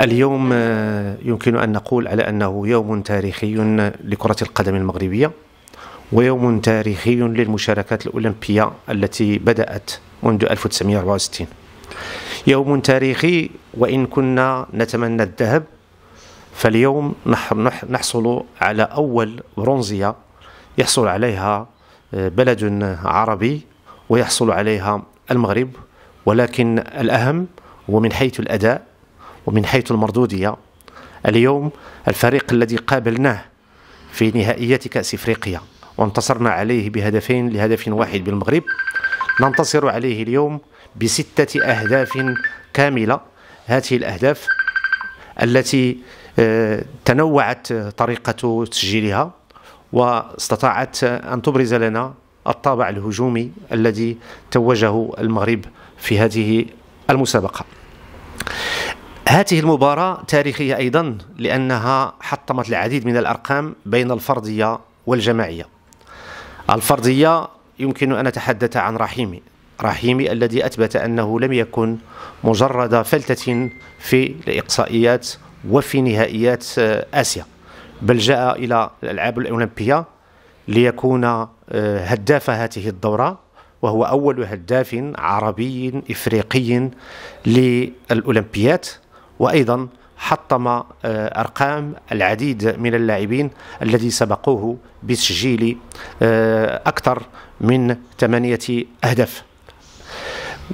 اليوم آه، يمكن ان نقول على انه يوم تاريخي لكره القدم المغربيه ويوم تاريخي للمشاركات الاولمبيه التي بدات منذ 1964 يوم تاريخي وان كنا نتمنى الذهب فاليوم نحصل على اول برونزيه يحصل عليها آه، بلد عربي ويحصل عليها المغرب ولكن الأهم هو من حيث الأداء ومن حيث المردودية اليوم الفريق الذي قابلناه في نهائيات كأس إفريقيا وانتصرنا عليه بهدفين لهدف واحد بالمغرب ننتصر عليه اليوم بستة أهداف كاملة هذه الأهداف التي آه، تنوعت طريقة تسجيلها واستطاعت أن تبرز لنا الطابع الهجومي الذي توجه المغرب في هذه المسابقة هذه المباراة تاريخية أيضا لأنها حطمت العديد من الأرقام بين الفردية والجماعية الفردية يمكن أن أتحدث عن رحيمي رحيمي الذي أثبت أنه لم يكن مجرد فلتة في الإقصائيات وفي نهائيات آسيا بل جاء إلى الألعاب الأولمبية ليكون آه، هداف هذه الدورة وهو أول هداف عربي إفريقي للأولمبيات وأيضا حطم آه، أرقام العديد من اللاعبين الذي سبقوه بتسجيل آه، أكثر من ثمانية أهداف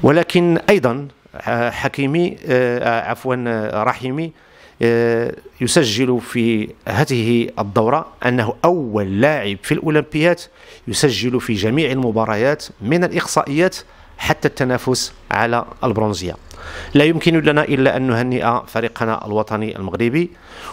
ولكن أيضا حكيمي عفوا رحيمي آه، يسجل في هذه الدورة أنه أول لاعب في الأولمبيات يسجل في جميع المباريات من الإقصائيات حتى التنافس على البرونزية لا يمكن لنا إلا أن نهنئ فريقنا الوطني المغربي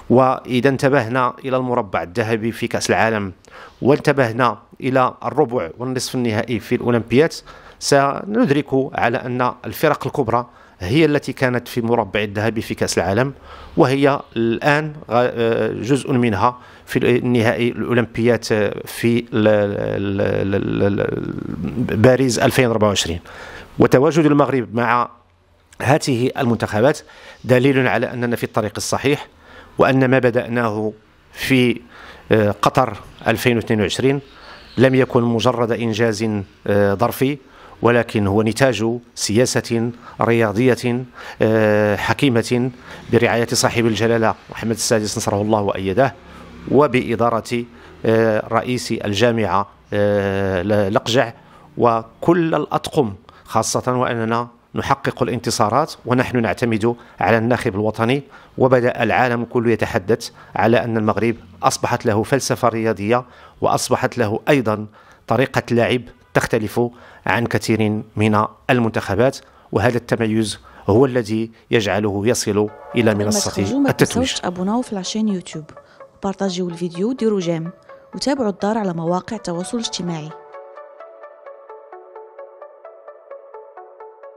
وإذا انتبهنا إلى المربع الذهبي في كأس العالم وانتبهنا إلى الربع والنصف النهائي في الأولمبيات سندرك على أن الفرق الكبرى هي التي كانت في مربع الذهبي في كأس العالم وهي الآن آه، جزء منها في النهائي الأولمبيات آه، في باريس 2024 وتواجد المغرب مع هذه المنتخبات دليل على أننا في الطريق الصحيح وأن ما بدأناه في آه، قطر 2022 لم يكن مجرد إنجاز ظرفي ولكن هو نتاج سياسة رياضية آه، حكيمة برعاية صاحب الجلالة محمد السادس نصره الله وأيده وبإدارة آه، رئيس الجامعة آه، لقجع وكل الأطقم خاصة وأننا نحقق الانتصارات ونحن نعتمد على الناخب الوطني وبدا العالم كله يتحدث على ان المغرب اصبحت له فلسفه رياضيه واصبحت له ايضا طريقه لعب تختلف عن كثير من المنتخبات وهذا التميز هو الذي يجعله يصل الى منصه التتويج ابوناو في لاشين يوتيوب بارطاجيو الفيديو ديروا جيم وتابعوا الدار على مواقع التواصل الاجتماعي